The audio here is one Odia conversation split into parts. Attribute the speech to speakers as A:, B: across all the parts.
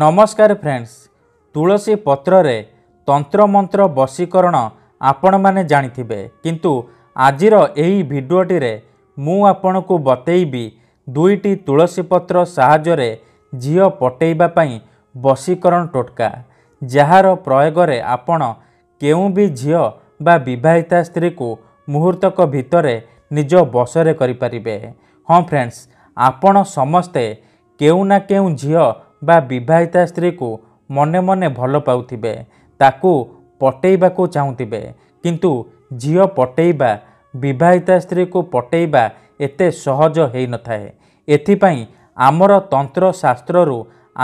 A: ନମସ୍କାର ଫ୍ରେଣ୍ଡସ୍ ତୁଳସୀ ପତ୍ରରେ ତନ୍ତ୍ରମନ୍ତ୍ର ବଶୀକରଣ ଆପଣମାନେ ଜାଣିଥିବେ କିନ୍ତୁ ଆଜିର ଏହି ଭିଡ଼ିଓଟିରେ ମୁଁ ଆପଣଙ୍କୁ ବତେଇବି ଦୁଇଟି ତୁଳସୀ ପତ୍ର ସାହାଯ୍ୟରେ ଝିଅ ପଟେଇବା ପାଇଁ ବଶୀକରଣ ଟୋଟକା ଯାହାର ପ୍ରୟୋଗରେ ଆପଣ କେଉଁ ବି ଝିଅ ବା ବିବାହିତା ସ୍ତ୍ରୀକୁ ମୁହୂର୍ତ୍ତକ ଭିତରେ ନିଜ ବଶରେ କରିପାରିବେ ହଁ ଫ୍ରେଣ୍ଡସ୍ ଆପଣ ସମସ୍ତେ କେଉଁ ନା କେଉଁ ଝିଅ ବା ବିବାହିତା ସ୍ତ୍ରୀକୁ ମନେ ମନେ ଭଲ ପାଉଥିବେ ତାକୁ ପଟେଇବାକୁ ଚାହୁଁଥିବେ କିନ୍ତୁ ଝିଅ ପଟେଇବା ବିବାହିତା ସ୍ତ୍ରୀକୁ ପଟେଇବା ଏତେ ସହଜ ହୋଇନଥାଏ ଏଥିପାଇଁ ଆମର ତନ୍ତ୍ର ଶାସ୍ତ୍ରରୁ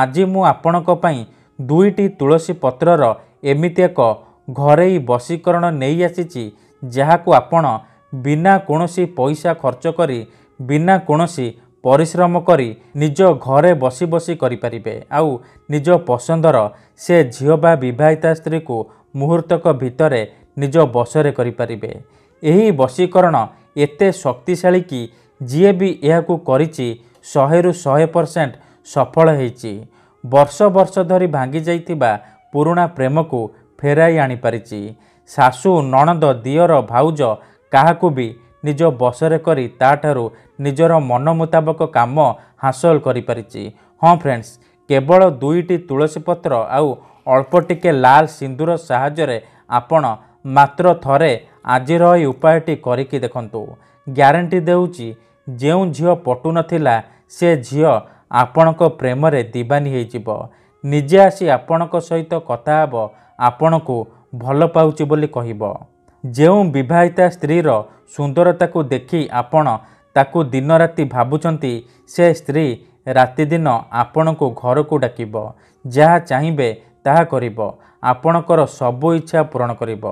A: ଆଜି ମୁଁ ଆପଣଙ୍କ ପାଇଁ ଦୁଇଟି ତୁଳସୀ ପତ୍ରର ଏମିତି ଏକ ଘରୋଇ ବଶୀକରଣ ନେଇ ଆସିଛି ଯାହାକୁ ଆପଣ ବିନା କୌଣସି ପଇସା ଖର୍ଚ୍ଚ କରି ବିନା କୌଣସି ପରିଶ୍ରମ କରି ନିଜ ଘରେ ବସି ବସି କରିପାରିବେ ଆଉ ନିଜ ପସନ୍ଦର ସେ ଝିଅ ବା ବିବାହିତା ସ୍ତ୍ରୀକୁ ମୁହୂର୍ତ୍ତକ ଭିତରେ ନିଜ ବସରେ କରିପାରିବେ ଏହି ବଶୀକରଣ ଏତେ ଶକ୍ତିଶାଳୀ କି ଯିଏ ବି ଏହାକୁ କରିଛି ଶହେରୁ ଶହେ ପରସେଣ୍ଟ ସଫଳ ହୋଇଛି ବର୍ଷ ବର୍ଷ ଧରି ଭାଙ୍ଗି ଯାଇଥିବା ପୁରୁଣା ପ୍ରେମକୁ ଫେରାଇ ଆଣିପାରିଛି ଶାଶୁ ନଣନ୍ଦ ଦିଅର ଭାଉଜ କାହାକୁ ବି ନିଜ ବସରେ କରି ତା'ଠାରୁ ନିଜର ମନ ମୁତାବକ କାମ ହାସଲ କରିପାରିଛି ହଁ ଫ୍ରେଣ୍ଡସ୍ କେବଳ ଦୁଇଟି ତୁଳସୀ ପତ୍ର ଆଉ ଅଳ୍ପ ଟିକେ ଲାଲ ସିନ୍ଦୁର ସାହାଯ୍ୟରେ ଆପଣ ମାତ୍ର ଥରେ ଆଜିର ଏହି ଉପାୟଟି କରିକି ଦେଖନ୍ତୁ ଗ୍ୟାରେଣ୍ଟି ଦେଉଛି ଯେଉଁ ଝିଅ ପଟୁନଥିଲା ସେ ଝିଅ ଆପଣଙ୍କ ପ୍ରେମରେ ଦିବାନୀ ହୋଇଯିବ ନିଜେ ଆସି ଆପଣଙ୍କ ସହିତ କଥା ହେବ ଆପଣଙ୍କୁ ଭଲ ପାଉଛି ବୋଲି କହିବ ଯେଉଁ ବିବାହିତା ସ୍ତ୍ରୀର ସୁନ୍ଦରତାକୁ ଦେଖି ଆପଣ ତାକୁ ଦିନରାତି ଭାବୁଛନ୍ତି ସେ ସ୍ତ୍ରୀ ରାତିଦିନ ଆପଣଙ୍କୁ ଘରକୁ ଡାକିବ ଯାହା ଚାହିଁବେ ତାହା କରିବ ଆପଣଙ୍କର ସବୁ ଇଚ୍ଛା ପୂରଣ କରିବ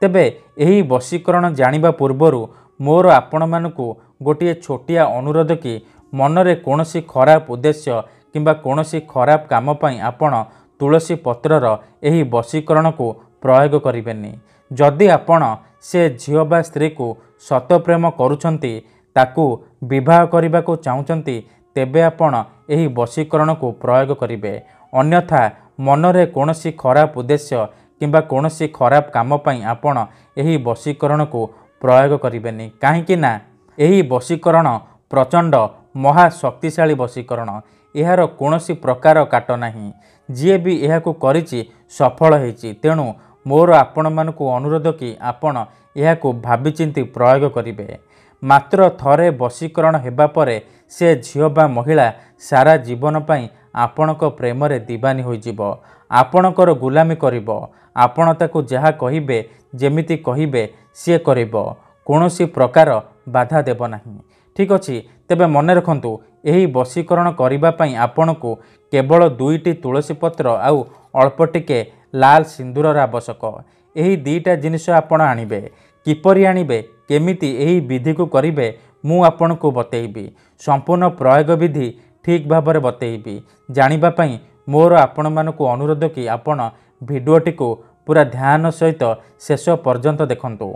A: ତେବେ ଏହି ବଶୀକରଣ ଜାଣିବା ପୂର୍ବରୁ ମୋର ଆପଣମାନଙ୍କୁ ଗୋଟିଏ ଛୋଟିଆ ଅନୁରୋଧ କି ମନରେ କୌଣସି ଖରାପ ଉଦ୍ଦେଶ୍ୟ କିମ୍ବା କୌଣସି ଖରାପ କାମ ପାଇଁ ଆପଣ ତୁଳସୀ ପତ୍ରର ଏହି ବଶୀକରଣକୁ ପ୍ରୟୋଗ କରିବେନି ଯଦି ଆପଣ ସେ ଝିଅ ବା ସ୍ତ୍ରୀକୁ ସତପ୍ରେମ କରୁଛନ୍ତି ତାକୁ ବିବାହ କରିବାକୁ ଚାହୁଁଛନ୍ତି ତେବେ ଆପଣ ଏହି ବଶୀକରଣକୁ ପ୍ରୟୋଗ କରିବେ ଅନ୍ୟଥା ମନରେ କୌଣସି ଖରାପ ଉଦ୍ଦେଶ୍ୟ କିମ୍ବା କୌଣସି ଖରାପ କାମ ପାଇଁ ଆପଣ ଏହି ବଶୀକରଣକୁ ପ୍ରୟୋଗ କରିବେନି କାହିଁକି ନା ଏହି ବଶୀକରଣ ପ୍ରଚଣ୍ଡ ମହାଶକ୍ତିଶାଳୀ ବଶୀକରଣ ଏହାର କୌଣସି ପ୍ରକାର କାଟ ନାହିଁ ଯିଏ ବି ଏହାକୁ କରିଛି ସଫଳ ହୋଇଛି ତେଣୁ ମୋର ଆପଣମାନଙ୍କୁ ଅନୁରୋଧ କି ଆପଣ ଏହାକୁ ଭାବିଚିନ୍ତି ପ୍ରୟୋଗ କରିବେ ମାତ୍ର ଥରେ ବଶୀକରଣ ହେବା ପରେ ସେ ଝିଅ ବା ମହିଳା ସାରା ଜୀବନ ପାଇଁ ଆପଣଙ୍କ ପ୍ରେମରେ ଦିବାନୀ ହୋଇଯିବ ଆପଣଙ୍କର ଗୁଲାମୀ କରିବ ଆପଣ ତାକୁ ଯାହା କହିବେ ଯେମିତି କହିବେ ସିଏ କରିବ କୌଣସି ପ୍ରକାର ବାଧା ଦେବ ନାହିଁ ଠିକ୍ ଅଛି ତେବେ ମନେ ରଖନ୍ତୁ ଏହି ବଶୀକରଣ କରିବା ପାଇଁ ଆପଣଙ୍କୁ କେବଳ ଦୁଇଟି ତୁଳସୀ ପତ୍ର ଆଉ ଅଳ୍ପ ଟିକେ ଲାଲ ସିନ୍ଦୁରର ଆବଶ୍ୟକ ଏହି ଦୁଇଟା ଜିନିଷ ଆପଣ ଆଣିବେ କିପରି ଆଣିବେ କେମିତି ଏହି ବିଧିକୁ କରିବେ ମୁଁ ଆପଣଙ୍କୁ ବତେଇବି ସମ୍ପୂର୍ଣ୍ଣ ପ୍ରୟୋଗ ବିଧି ଠିକ୍ ଭାବରେ ବତେଇବି ଜାଣିବା ପାଇଁ ମୋର ଆପଣମାନଙ୍କୁ ଅନୁରୋଧ କି ଆପଣ ଭିଡ଼ିଓଟିକୁ ପୁରା ଧ୍ୟାନ ସହିତ ଶେଷ ପର୍ଯ୍ୟନ୍ତ ଦେଖନ୍ତୁ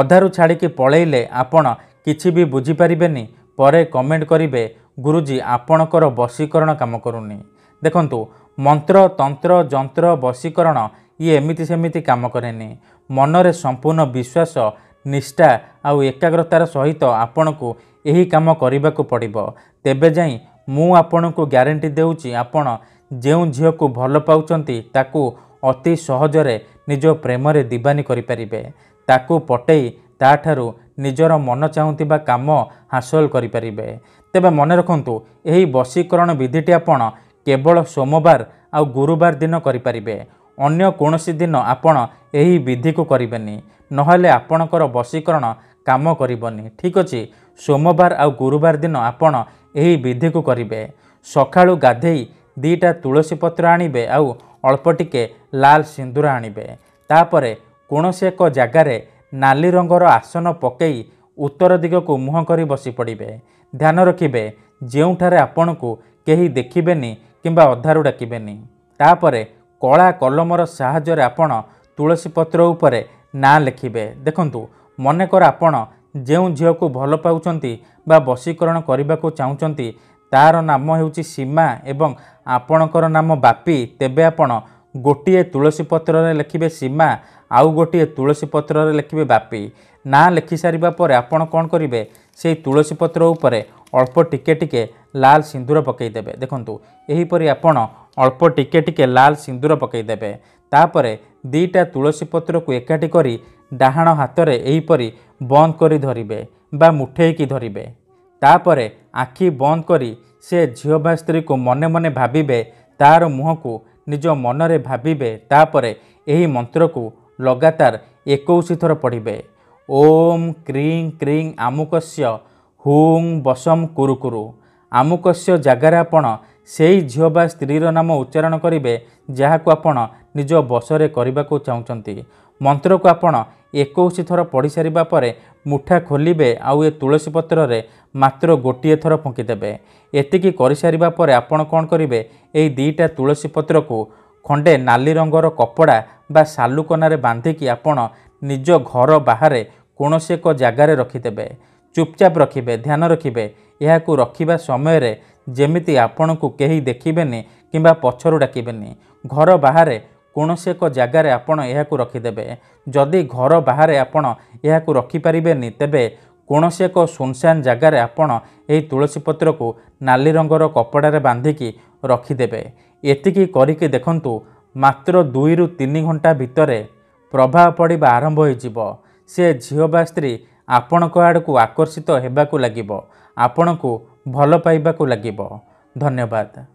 A: ଅଧାରୁ ଛାଡ଼ିକି ପଳେଇଲେ ଆପଣ କିଛି ବି ବୁଝିପାରିବେନି ପରେ କମେଣ୍ଟ କରିବେ ଗୁରୁଜୀ ଆପଣଙ୍କର ବଶୀକରଣ କାମ କରୁନି ଦେଖନ୍ତୁ ମନ୍ତ୍ର ତନ୍ତ୍ର ଯନ୍ତ୍ର ବଶୀକରଣ ଇଏ ଏମିତି ସେମିତି କାମ କରେନି ମନରେ ସମ୍ପୂର୍ଣ୍ଣ ବିଶ୍ୱାସ ନିଷ୍ଠା ଆଉ ଏକାଗ୍ରତାର ସହିତ ଆପଣଙ୍କୁ ଏହି କାମ କରିବାକୁ ପଡ଼ିବ ତେବେ ଯାଇ ମୁଁ ଆପଣଙ୍କୁ ଗ୍ୟାରେଣ୍ଟି ଦେଉଛି ଆପଣ ଯେଉଁ ଝିଅକୁ ଭଲ ପାଉଛନ୍ତି ତାକୁ ଅତି ସହଜରେ ନିଜ ପ୍ରେମରେ ଦିବାନୀ କରିପାରିବେ ତାକୁ ପଟେଇ ତାଠାରୁ ନିଜର ମନ ଚାହୁଁଥିବା କାମ ହାସଲ କରିପାରିବେ ତେବେ ମନେ ରଖନ୍ତୁ ଏହି ବଶୀକରଣ ବିଧିଟି ଆପଣ କେବଳ ସୋମବାର ଆଉ ଗୁରୁବାର ଦିନ କରିପାରିବେ ଅନ୍ୟ କୌଣସି ଦିନ ଆପଣ ଏହି ବିଧିକୁ କରିବେନି ନହେଲେ ଆପଣଙ୍କର ବଶୀକରଣ କାମ କରିବନି ଠିକ୍ ଅଛି ସୋମବାର ଆଉ ଗୁରୁବାର ଦିନ ଆପଣ ଏହି ବିଧିକୁ କରିବେ ସକାଳୁ ଗାଧେଇ ଦୁଇଟା ତୁଳସୀ ପତ୍ର ଆଣିବେ ଆଉ ଅଳ୍ପ ଟିକେ ଲାଲ ସିନ୍ଦୁର ଆଣିବେ ତାପରେ କୌଣସି ଏକ ଜାଗାରେ ନାଲି ରଙ୍ଗର ଆସନ ପକାଇ ଉତ୍ତର ଦିଗକୁ ମୁହଁ କରି ବସି ପଡ଼ିବେ ଧ୍ୟାନ ରଖିବେ ଯେଉଁଠାରେ ଆପଣଙ୍କୁ କେହି ଦେଖିବେନି କିମ୍ବା ଅଧାରୁ ଡାକିବେନି ତାପରେ କଳା କଲମର ସାହାଯ୍ୟରେ ଆପଣ ତୁଳସୀ ପତ୍ର ଉପରେ ନାଁ ଲେଖିବେ ଦେଖନ୍ତୁ ମନେକର ଆପଣ ଯେଉଁ ଝିଅକୁ ଭଲ ପାଉଛନ୍ତି ବା ବଶୀକରଣ କରିବାକୁ ଚାହୁଁଛନ୍ତି ତାର ନାମ ହେଉଛି ସୀମା ଏବଂ ଆପଣଙ୍କର ନାମ ବାପି ତେବେ ଆପଣ ଗୋଟିଏ ତୁଳସୀ ପତ୍ରରେ ଲେଖିବେ ସୀମା ଆଉ ଗୋଟିଏ ତୁଳସୀ ପତ୍ରରେ ଲେଖିବେ ବାପି ନାଁ ଲେଖିସାରିବା ପରେ ଆପଣ କ'ଣ କରିବେ ସେହି ତୁଳସୀ ପତ୍ର ଉପରେ ଅଳ୍ପ ଟିକେ ଟିକେ ଲାଲ ସିନ୍ଦୁର ପକାଇଦେବେ ଦେଖନ୍ତୁ ଏହିପରି ଆପଣ ଅଳ୍ପ ଟିକେ ଟିକେ ଲାଲ ସିନ୍ଦୁର ପକାଇଦେବେ ତାପରେ ଦୁଇଟା ତୁଳସୀ ପତ୍ରକୁ ଏକାଠି କରି ଡାହାଣ ହାତରେ ଏହିପରି ବନ୍ଦ କରି ଧରିବେ ବା ମୁଠେଇକି ଧରିବେ ତାପରେ ଆଖି ବନ୍ଦ କରି ସେ ଝିଅ ବା ସ୍ତ୍ରୀକୁ ମନେ ମନେ ଭାବିବେ ତାର ମୁହଁକୁ ନିଜ ମନରେ ଭାବିବେ ତାପରେ ଏହି ମନ୍ତ୍ରକୁ ଲଗାତାର ଏକୋଇଶ ଥର ପଢ଼ିବେ ଓମ୍ କ୍ରିଂ କ୍ରିଂ ଆମୁକସ୍ୟ ହୁଂ ବସମ୍ କୁରୁକୁରୁ ଆମୁକସ୍ୟ ଜାଗାରେ ଆପଣ ସେହି ଝିଅ ବା ସ୍ତ୍ରୀର ନାମ ଉଚ୍ଚାରଣ କରିବେ ଯାହାକୁ ଆପଣ ନିଜ ବସରେ କରିବାକୁ ଚାହୁଁଛନ୍ତି ମନ୍ତ୍ରକୁ ଆପଣ ଏକୋଇଶ ଥର ପଢ଼ିସାରିବା ପରେ ମୁଠା ଖୋଲିବେ ଆଉ ଏ ତୁଳସୀ ପତ୍ରରେ ମାତ୍ର ଗୋଟିଏ ଥର ଫୁଙ୍କିଦେବେ ଏତିକି କରିସାରିବା ପରେ ଆପଣ କ'ଣ କରିବେ ଏହି ଦୁଇଟା ତୁଳସୀ ପତ୍ରକୁ ଖଣ୍ଡେ ନାଲି ରଙ୍ଗର କପଡ଼ା ବା ସାଲୁକନାରେ ବାନ୍ଧିକି ଆପଣ ନିଜ ଘର ବାହାରେ କୌଣସି ଏକ ଜାଗାରେ ରଖିଦେବେ ଚୁପଚାପ ରଖିବେ ଧ୍ୟାନ ରଖିବେ ଏହାକୁ ରଖିବା ସମୟରେ ଯେମିତି ଆପଣଙ୍କୁ କେହି ଦେଖିବେନି କିମ୍ବା ପଛରୁ ଡାକିବେନି ଘର ବାହାରେ କୌଣସି ଏକ ଜାଗାରେ ଆପଣ ଏହାକୁ ରଖିଦେବେ ଯଦି ଘର ବାହାରେ ଆପଣ ଏହାକୁ ରଖିପାରିବେନି ତେବେ କୌଣସି ଏକ ଶୂନଶାନ ଜାଗାରେ ଆପଣ ଏହି ତୁଳସୀ ପତ୍ରକୁ ନାଲି ରଙ୍ଗର କପଡ଼ାରେ ବାନ୍ଧିକି ରଖିଦେବେ ଏତିକି କରିକି ଦେଖନ୍ତୁ ମାତ୍ର ଦୁଇରୁ ତିନି ଘଣ୍ଟା ଭିତରେ ପ୍ରଭାବ ପଡ଼ିବା ଆରମ୍ଭ ହୋଇଯିବ ସେ ଝିଅ ବା ସ୍ତ୍ରୀ ଆପଣଙ୍କ ଆଡ଼କୁ ଆକର୍ଷିତ ହେବାକୁ ଲାଗିବ ଆପଣଙ୍କୁ ଭଲ ପାଇବାକୁ ଲାଗିବ ଧନ୍ୟବାଦ